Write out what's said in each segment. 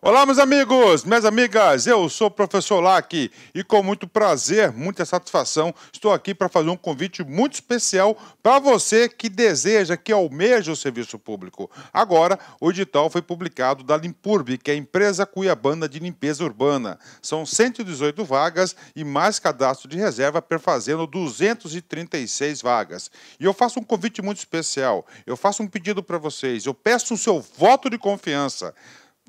Olá, meus amigos, minhas amigas, eu sou o professor Lac e com muito prazer, muita satisfação, estou aqui para fazer um convite muito especial para você que deseja, que almeja o serviço público. Agora, o edital foi publicado da Limpurb, que é a empresa cuiabana de limpeza urbana. São 118 vagas e mais cadastro de reserva perfazendo 236 vagas. E eu faço um convite muito especial, eu faço um pedido para vocês, eu peço o seu voto de confiança.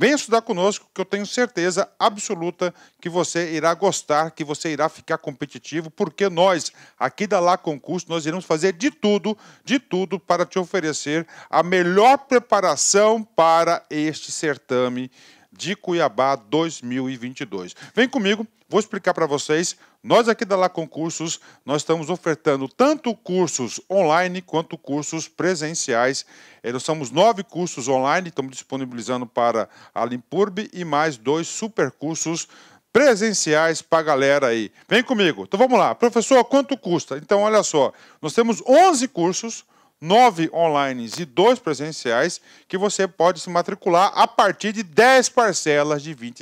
Venha estudar conosco, que eu tenho certeza absoluta que você irá gostar, que você irá ficar competitivo, porque nós, aqui da Lá Concurso, nós iremos fazer de tudo, de tudo, para te oferecer a melhor preparação para este certame de Cuiabá 2022. Vem comigo, vou explicar para vocês. Nós aqui da Lá Concursos, nós estamos ofertando tanto cursos online quanto cursos presenciais. Eh, nós somos nove cursos online, estamos disponibilizando para a Limpurb e mais dois super cursos presenciais para a galera aí. Vem comigo. Então vamos lá. Professor, quanto custa? Então, olha só, nós temos 11 cursos nove online e dois presenciais, que você pode se matricular a partir de 10 parcelas de R$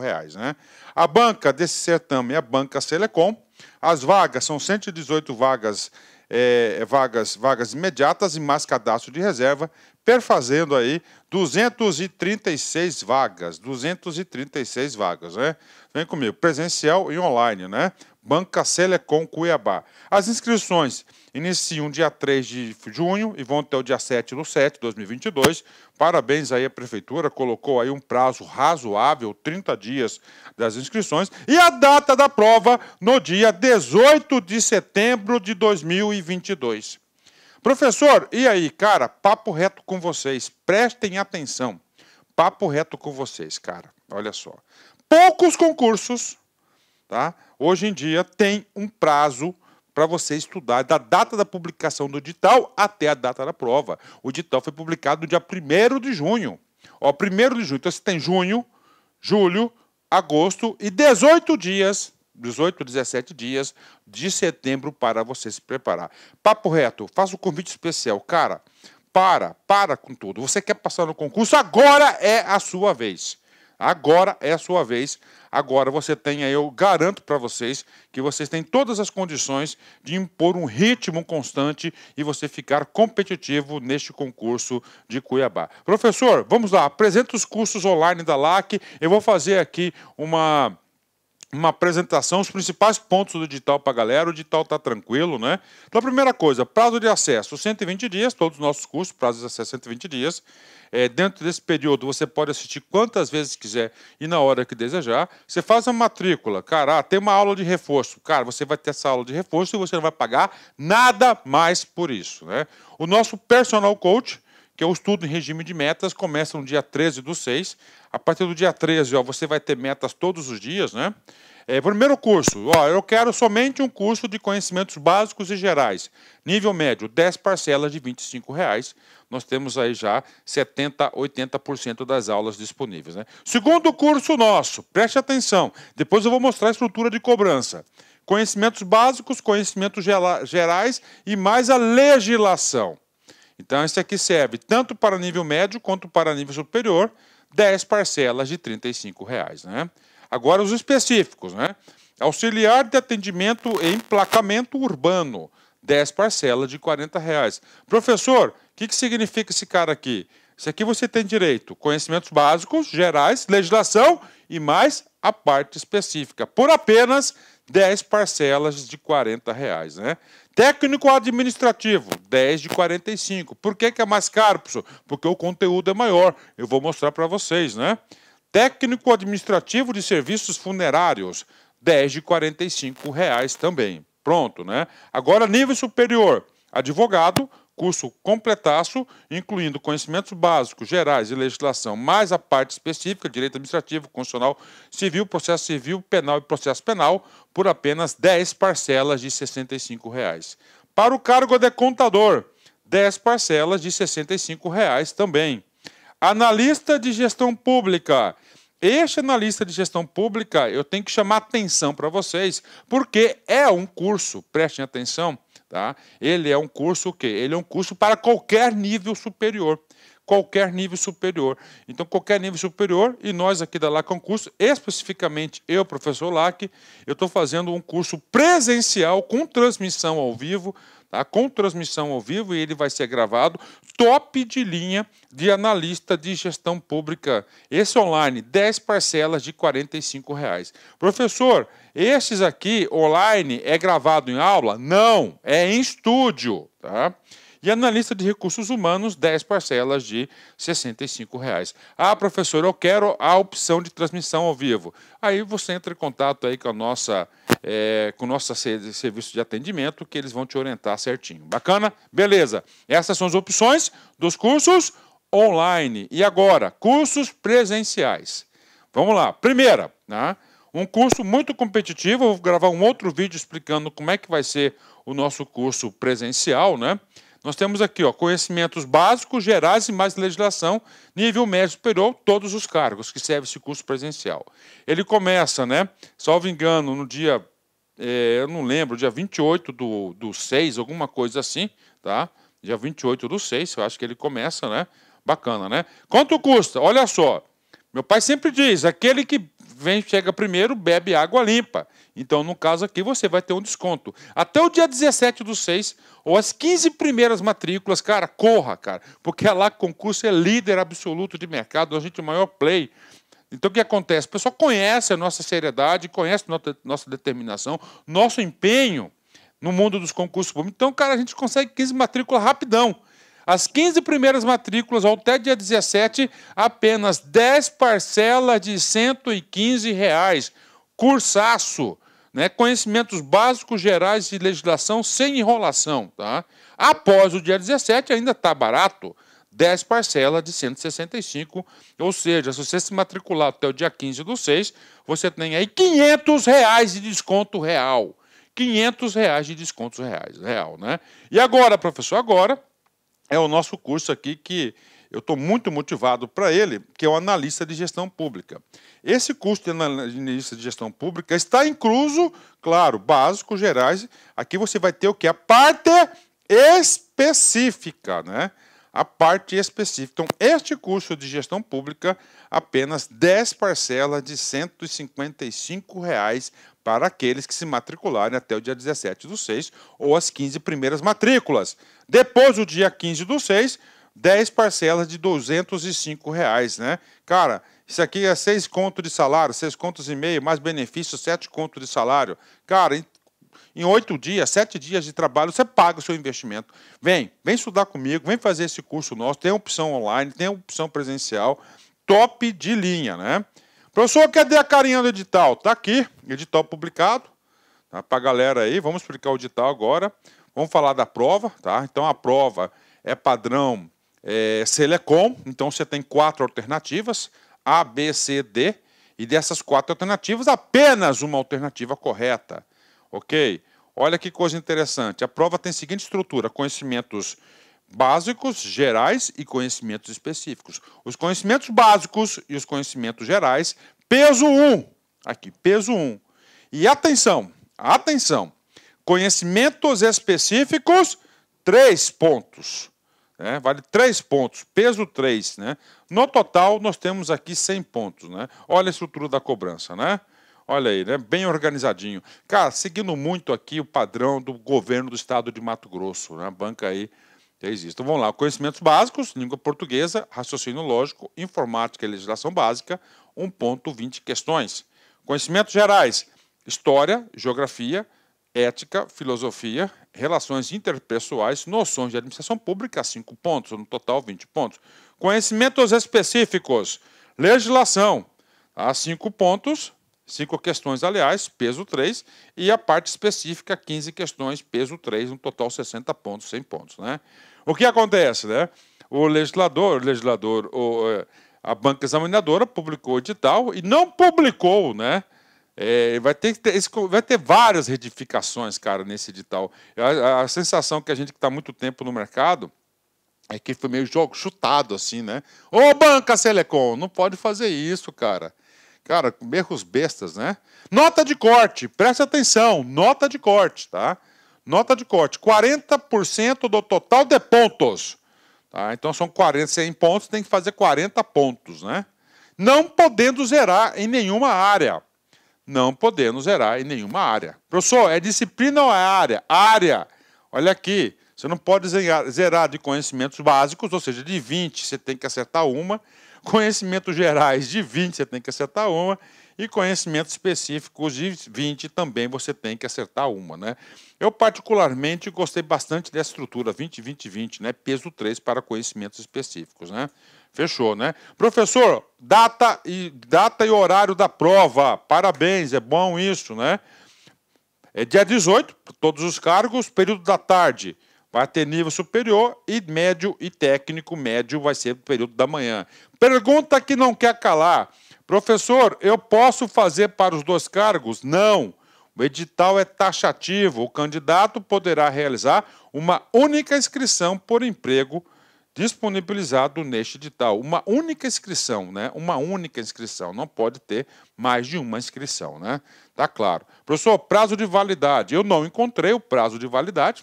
reais. Né? A banca desse certame é a Banca Selecom. As vagas são 118 vagas, é, vagas, vagas imediatas e mais cadastro de reserva, perfazendo aí 236 vagas, 236 vagas, né? Vem comigo, presencial e online, né? Banca Selecom Cuiabá. As inscrições iniciam dia 3 de junho e vão até o dia 7 do 7 de 2022. Parabéns aí à Prefeitura, colocou aí um prazo razoável, 30 dias das inscrições. E a data da prova no dia 18 de setembro de 2022. Professor, e aí, cara, papo reto com vocês. Prestem atenção. Papo reto com vocês, cara. Olha só. Poucos concursos Tá? Hoje em dia tem um prazo para você estudar da data da publicação do edital até a data da prova. O edital foi publicado no dia 1 de junho. Ó, 1 de junho. Então você tem junho, julho, agosto e 18 dias, 18, 17 dias de setembro para você se preparar. Papo reto, faça um convite especial. Cara, para, para com tudo. Você quer passar no concurso? Agora é a sua vez. Agora é a sua vez. Agora você tem, eu garanto para vocês que vocês têm todas as condições de impor um ritmo constante e você ficar competitivo neste concurso de Cuiabá. Professor, vamos lá, apresenta os cursos online da LAC. Eu vou fazer aqui uma uma apresentação, os principais pontos do edital para a galera. O edital está tranquilo, né? Então, a primeira coisa, prazo de acesso, 120 dias, todos os nossos cursos, prazo de acesso 120 dias. É, dentro desse período, você pode assistir quantas vezes quiser e na hora que desejar. Você faz a matrícula, cara, ah, tem uma aula de reforço. Cara, você vai ter essa aula de reforço e você não vai pagar nada mais por isso, né? O nosso personal coach, que é o estudo em regime de metas, começa no dia 13 do 6. A partir do dia 13, ó, você vai ter metas todos os dias, né? É, primeiro curso, ó, eu quero somente um curso de conhecimentos básicos e gerais. Nível médio, 10 parcelas de R$ reais. Nós temos aí já 70%, 80% das aulas disponíveis. Né? Segundo curso nosso, preste atenção. Depois eu vou mostrar a estrutura de cobrança. Conhecimentos básicos, conhecimentos gerais e mais a legislação. Então, esse aqui serve tanto para nível médio quanto para nível superior, 10 parcelas de R$ reais, né? Agora, os específicos, né? Auxiliar de atendimento e emplacamento urbano, 10 parcelas de R$ reais. Professor, o que, que significa esse cara aqui? Isso aqui você tem direito, conhecimentos básicos, gerais, legislação e mais a parte específica, por apenas 10 parcelas de 40 reais, né? Técnico administrativo, 10 de 45. Por que, que é mais caro, professor? Porque o conteúdo é maior. Eu vou mostrar para vocês, né? Técnico administrativo de serviços funerários, 10 de 45 reais também. Pronto, né? Agora, nível superior, advogado, curso completaço, incluindo conhecimentos básicos, gerais e legislação, mais a parte específica, direito administrativo, constitucional, civil, processo civil, penal e processo penal, por apenas 10 parcelas de R$ reais Para o cargo de contador, 10 parcelas de R$ reais também. Analista de gestão pública. Este analista de gestão pública, eu tenho que chamar atenção para vocês, porque é um curso, prestem atenção, Tá? Ele é um curso o quê? Ele é um curso para qualquer nível superior. Qualquer nível superior. Então, qualquer nível superior, e nós aqui da LAC curso especificamente eu, professor LAC, eu estou fazendo um curso presencial com transmissão ao vivo Tá? Com transmissão ao vivo e ele vai ser gravado top de linha de analista de gestão pública. Esse online, 10 parcelas de R$ reais. Professor, esses aqui online é gravado em aula? Não, é em estúdio. Tá? E analista é de recursos humanos, 10 parcelas de R$ 65,00. Ah, professor, eu quero a opção de transmissão ao vivo. Aí você entra em contato aí com, a nossa, é, com o nosso serviço de atendimento, que eles vão te orientar certinho. Bacana? Beleza. Essas são as opções dos cursos online. E agora, cursos presenciais. Vamos lá. Primeira, né? um curso muito competitivo. Eu vou gravar um outro vídeo explicando como é que vai ser o nosso curso presencial, né? Nós temos aqui ó, conhecimentos básicos, gerais e mais legislação, nível médio superior, todos os cargos que serve esse curso presencial. Ele começa, né, salvo engano, no dia, é, eu não lembro, dia 28 do, do 6, alguma coisa assim, tá? Dia 28 do 6, eu acho que ele começa, né? Bacana, né? Quanto custa? Olha só, meu pai sempre diz, aquele que vem, chega primeiro, bebe água limpa. Então, no caso aqui, você vai ter um desconto. Até o dia 17 do 6, ou as 15 primeiras matrículas, cara, corra, cara. Porque a é lá concurso é líder absoluto de mercado, a gente é o maior play. Então, o que acontece? O pessoal conhece a nossa seriedade, conhece nossa, nossa determinação, nosso empenho no mundo dos concursos públicos. Então, cara, a gente consegue 15 matrículas rapidão. As 15 primeiras matrículas, até dia 17, apenas 10 parcelas de R$ 115. Reais. Cursaço. Né? Conhecimentos básicos gerais de legislação sem enrolação. Tá? Após o dia 17, ainda está barato. 10 parcelas de 165, ou seja, se você se matricular até o dia 15 do 6, você tem aí 500 reais de desconto real. 500 reais de descontos reais, real, né? E agora, professor, agora é o nosso curso aqui que eu estou muito motivado para ele, que é o analista de gestão pública. Esse curso de analista de gestão pública está incluso, claro, básico, gerais. Aqui você vai ter o que? A parte específica, né? A parte específica. Então, este curso de gestão pública, apenas 10 parcelas de R$ 155,00 para aqueles que se matricularem até o dia 17 do 6 ou as 15 primeiras matrículas. Depois do dia 15 do 6, 10 parcelas de 205 reais, né? Cara, isso aqui é 6 conto de salário, 6 contos e meio, mais benefícios, 7 contos de salário. Cara, em oito dias, sete dias de trabalho, você paga o seu investimento. Vem, vem estudar comigo, vem fazer esse curso nosso. Tem opção online, tem opção presencial, top de linha, né? Professor, cadê a carinha do edital? está aqui, edital publicado. Tá, para a galera aí, vamos explicar o edital agora. Vamos falar da prova, tá? Então a prova é padrão é, Selecom, é então você tem quatro alternativas, A, B, C, D, e dessas quatro alternativas, apenas uma alternativa correta, ok? Olha que coisa interessante, a prova tem a seguinte estrutura, conhecimentos básicos, gerais e conhecimentos específicos. Os conhecimentos básicos e os conhecimentos gerais, peso 1. Aqui, peso 1. E atenção, atenção. Conhecimentos específicos, 3 pontos. Né? Vale 3 pontos, peso 3. Né? No total, nós temos aqui 100 pontos. Né? Olha a estrutura da cobrança, né? Olha aí, né? Bem organizadinho. Cara, seguindo muito aqui o padrão do governo do estado de Mato Grosso, né? Banca aí existe. Então vamos lá, conhecimentos básicos, língua portuguesa, raciocínio lógico, informática e legislação básica, 1.20 questões. Conhecimentos gerais, história, geografia, ética, filosofia, relações interpessoais, noções de administração pública, 5 pontos, no total 20 pontos. Conhecimentos específicos, legislação, a tá? 5 pontos, 5 questões, aliás, peso 3, e a parte específica, 15 questões, peso 3, no total 60 pontos, 100 pontos, né? O que acontece, né? O legislador, o legislador, o, é, a banca examinadora publicou o edital e não publicou, né? É, vai, ter, vai ter várias retificações, cara, nesse edital. A, a sensação que a gente que está muito tempo no mercado é que foi meio jogo chutado, assim, né? Ô, banca Selecom, não pode fazer isso, cara. Cara, erros bestas, né? Nota de corte, presta atenção, nota de corte, tá? Nota de corte: 40% do total de pontos. Tá? Então são 40, 100 pontos, tem que fazer 40 pontos, né? Não podendo zerar em nenhuma área. Não podendo zerar em nenhuma área. Professor, é disciplina ou é área? Área. Olha aqui, você não pode zerar de conhecimentos básicos, ou seja, de 20 você tem que acertar uma, conhecimentos gerais de 20 você tem que acertar uma, e conhecimento específico de 20 também você tem que acertar uma, né? Eu particularmente gostei bastante dessa estrutura 20 20 20, né? Peso 3 para conhecimentos específicos, né? Fechou, né? Professor, data e data e horário da prova. Parabéns, é bom isso, né? É dia 18, todos os cargos, período da tarde vai ter nível superior e médio e técnico médio vai ser no período da manhã. Pergunta que não quer calar. Professor, eu posso fazer para os dois cargos? Não. O edital é taxativo. O candidato poderá realizar uma única inscrição por emprego disponibilizado neste edital. Uma única inscrição, né? Uma única inscrição. Não pode ter mais de uma inscrição, né? Tá claro. Professor, prazo de validade. Eu não encontrei o prazo de validade.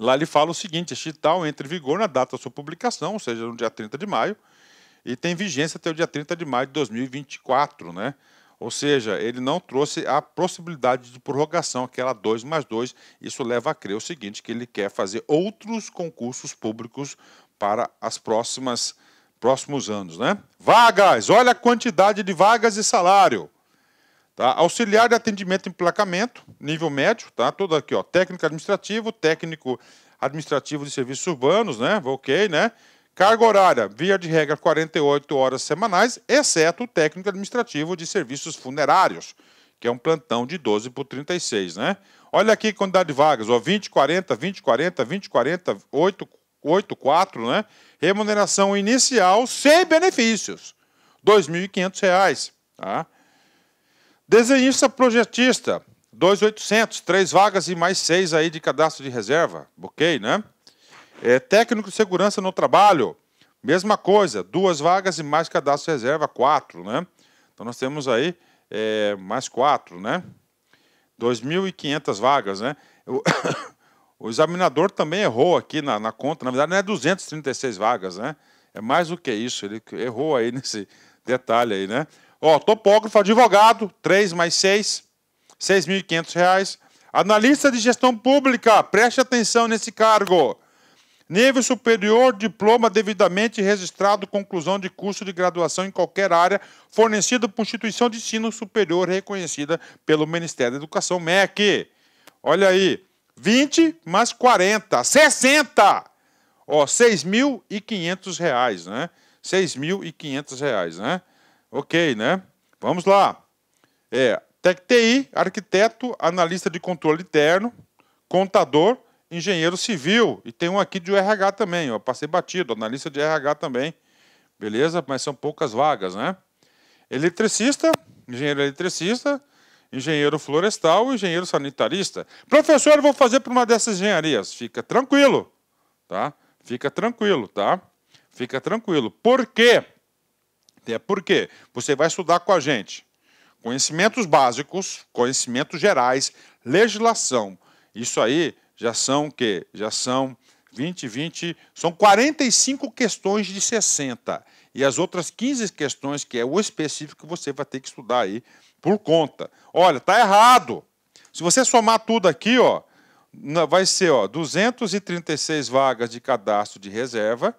Lá ele fala o seguinte: este edital entra em vigor na data da sua publicação, ou seja, no dia 30 de maio, e tem vigência até o dia 30 de maio de 2024, né? Ou seja, ele não trouxe a possibilidade de prorrogação, aquela 2 mais 2. Isso leva a crer o seguinte: que ele quer fazer outros concursos públicos para as próximas próximos anos, né? Vagas! Olha a quantidade de vagas e salário! Tá? Auxiliar de atendimento e emplacamento, nível médio, tá? Tudo aqui, ó. Técnico administrativo, técnico administrativo de serviços urbanos, né? Ok, né? Carga horária, via de regra, 48 horas semanais, exceto o técnico administrativo de serviços funerários, que é um plantão de 12 por 36, né? Olha aqui a quantidade de vagas, ó, 20, 40, 20, 40, 20, 40, 8, 8, 4, né? Remuneração inicial sem benefícios, R$ 2.500, tá? Desenhista projetista, 2,800, três vagas e mais seis aí de cadastro de reserva, ok, né? É, técnico de segurança no trabalho, mesma coisa, duas vagas e mais cadastro de reserva, quatro, né? Então nós temos aí é, mais quatro, né? 2.500 vagas, né? O, o, examinador também errou aqui na, na conta, na verdade não é 236 vagas, né? É mais do que isso, ele errou aí nesse detalhe aí, né? Ó, topógrafo, advogado, 3 mais 6, 6.500 reais. Analista de gestão pública, preste atenção nesse cargo. Nível superior, diploma devidamente registrado, conclusão de curso de graduação em qualquer área, fornecido por instituição de ensino superior reconhecida pelo Ministério da Educação, MEC. Olha aí, 20 mais 40, 60! Ó, 6.500 reais, né? 6.500 reais, né? Ok, né? Vamos lá. É, Tec TI, arquiteto, analista de controle interno, contador, engenheiro civil. E tem um aqui de RH também, ó. Passei batido, analista de RH também. Beleza? Mas são poucas vagas, né? Eletricista, engenheiro eletricista, engenheiro florestal, engenheiro sanitarista. Professor, eu vou fazer para uma dessas engenharias. Fica tranquilo, tá? Fica tranquilo, tá? Fica tranquilo. Por quê? É Por quê? Você vai estudar com a gente conhecimentos básicos, conhecimentos gerais, legislação. Isso aí já são o quê? Já são 20, 20, são 45 questões de 60. E as outras 15 questões, que é o específico, você vai ter que estudar aí por conta. Olha, tá errado. Se você somar tudo aqui, ó, vai ser ó, 236 vagas de cadastro de reserva,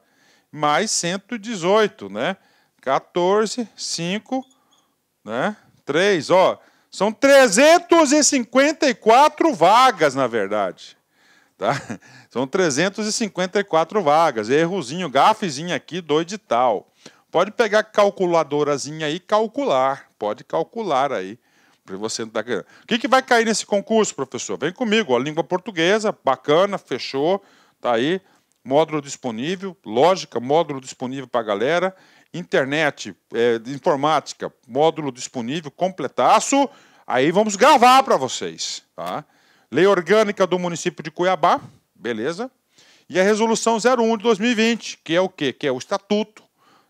mais 118, né? 14, 5, né? 3, ó. São 354 vagas, na verdade. Tá? São 354 vagas. Errozinho, gafezinho aqui do edital. Pode pegar a calculadorazinha aí e calcular. Pode calcular aí. Para você não tá... O que, que vai cair nesse concurso, professor? Vem comigo. a língua portuguesa, bacana, fechou. Tá aí. Módulo disponível, lógica, módulo disponível para a galera internet, é, informática, módulo disponível, completaço. Aí vamos gravar para vocês. Tá? Lei Orgânica do Município de Cuiabá, beleza? E a Resolução 01 de 2020, que é o quê? Que é o Estatuto,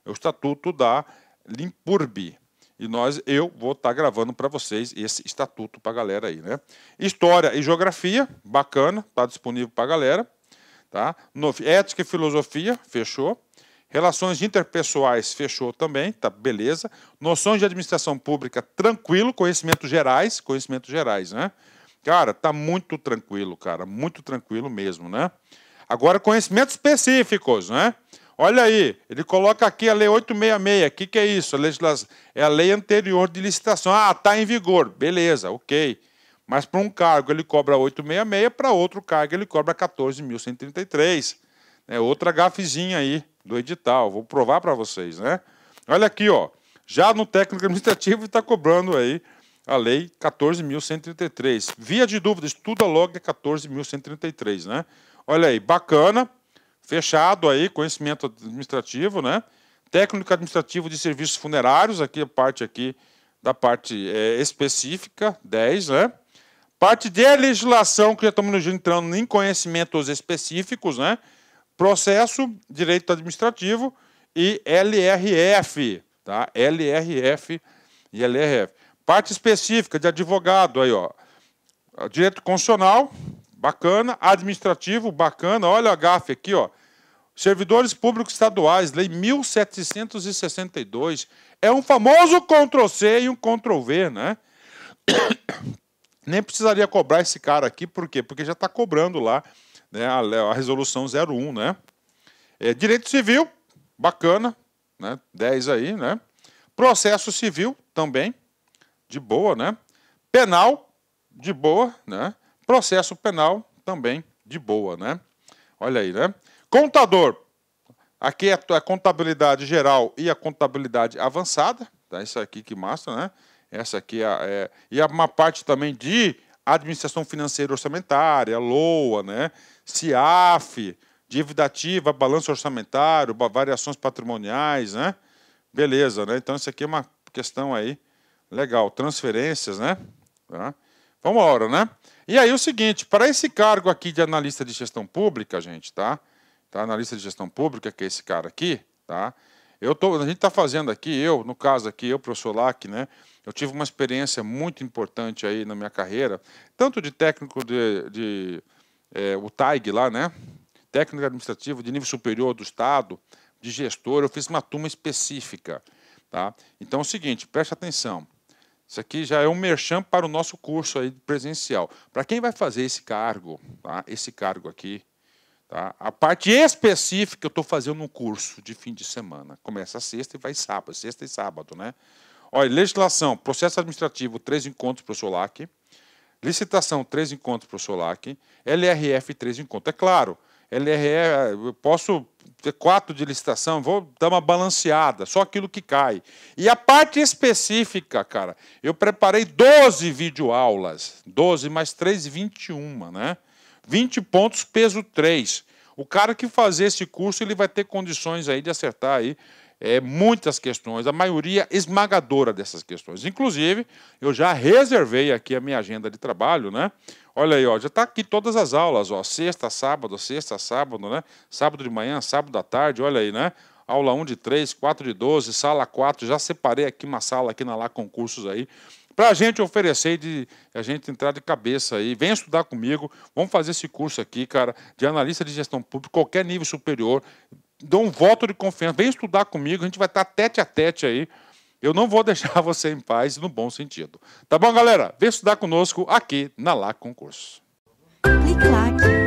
é o Estatuto da Limpurbi. E nós, eu vou estar tá gravando para vocês esse estatuto para a galera aí, né? História e geografia, bacana, tá disponível para a galera, tá? No, ética e filosofia, fechou. Relações interpessoais fechou também, tá beleza. Noções de administração pública tranquilo, conhecimentos gerais, conhecimentos gerais, né? Cara, tá muito tranquilo, cara, muito tranquilo mesmo, né? Agora conhecimentos específicos, né? Olha aí, ele coloca aqui a lei 866. O que, que é isso? A legislação, é a lei anterior de licitação. Ah, tá em vigor. Beleza, ok. Mas para um cargo ele cobra 866, para outro cargo ele cobra 14.133. É né, outra gafezinha aí do edital. Vou provar para vocês, né? Olha aqui, ó. Já no técnico administrativo está cobrando aí a lei 14.133. Via de dúvida, estuda logo é 14.133, né? Olha aí, bacana, fechado aí, conhecimento administrativo, né? Técnico administrativo de serviços funerários, aqui a parte aqui da parte é, específica, 10, né? Parte de legislação que já estamos entrando em conhecimentos específicos, né? processo, direito administrativo e LRF, tá? LRF e LRF. Parte específica de advogado aí, ó. Direito constitucional, bacana, administrativo, bacana. Olha a GAF aqui, ó. Servidores públicos estaduais, lei 1762. É um famoso Ctrl C e um Ctrl V, né? Nem precisaria cobrar esse cara aqui, por quê? Porque já está cobrando lá né, a, a resolução 01, né? É, direito civil, bacana, né? 10 aí, né? Processo civil também, de boa, né? Penal, de boa, né? Processo penal também de boa, né? Olha aí, né? Contador. Aqui é a contabilidade geral e a contabilidade avançada, tá? Isso aqui que mostra, né? Essa aqui é, é e é uma parte também de administração financeira orçamentária, LOA, né? CIAF, dívida ativa, balanço orçamentário, variações patrimoniais, né? Beleza, né? Então isso aqui é uma questão aí legal, transferências, né? Tá? Vamos embora, né? E aí o seguinte, para esse cargo aqui de analista de gestão pública, gente, tá? Tá analista de gestão pública, que é esse cara aqui, tá? Eu tô, a gente está fazendo aqui, eu, no caso aqui, eu, professor Lac, né? Eu tive uma experiência muito importante aí na minha carreira, tanto de técnico de, de é, o TAIG lá, né? Técnico administrativo de nível superior do Estado, de gestor, eu fiz uma turma específica, tá? Então é o seguinte, preste atenção. Isso aqui já é um merchan para o nosso curso aí presencial. Para quem vai fazer esse cargo, tá? Esse cargo aqui, Tá? A parte específica eu estou fazendo um curso de fim de semana. Começa sexta e vai sábado, sexta e sábado, né? Olha, legislação, processo administrativo, três encontros para o SOLAC. Licitação, três encontros para o SOLAC. LRF, três encontros. É claro, LRF, eu posso ter quatro de licitação, vou dar uma balanceada, só aquilo que cai. E a parte específica, cara, eu preparei 12 videoaulas, 12 mais 3, 21, né? 20 pontos, peso 3. O cara que fazer esse curso, ele vai ter condições aí de acertar aí é, muitas questões, a maioria esmagadora dessas questões. Inclusive, eu já reservei aqui a minha agenda de trabalho, né? Olha aí, ó, já está aqui todas as aulas, ó, sexta, sábado, sexta, sábado, né? Sábado de manhã, sábado à tarde, olha aí, né? Aula 1 de 3, 4 de 12, sala 4, já separei aqui uma sala aqui na Lá Concursos aí, para a gente oferecer de a gente entrar de cabeça aí. Vem estudar comigo, vamos fazer esse curso aqui, cara, de analista de gestão pública, qualquer nível superior. Dou um voto de confiança, vem estudar comigo, a gente vai estar tá tete a tete aí. Eu não vou deixar você em paz no bom sentido. Tá bom, galera? Vem estudar conosco aqui na LAC Concurso. Clique